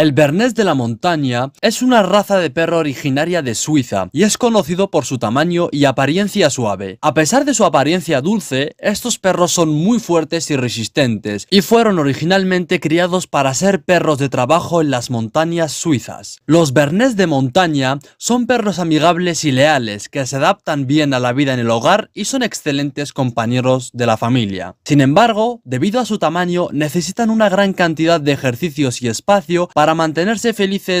El Bernés de la Montaña es una raza de perro originaria de Suiza y es conocido por su tamaño y apariencia suave. A pesar de su apariencia dulce, estos perros son muy fuertes y resistentes y fueron originalmente criados para ser perros de trabajo en las montañas suizas. Los Bernés de Montaña son perros amigables y leales que se adaptan bien a la vida en el hogar y son excelentes compañeros de la familia. Sin embargo, debido a su tamaño, necesitan una gran cantidad de ejercicios y espacio para para mantenerse felices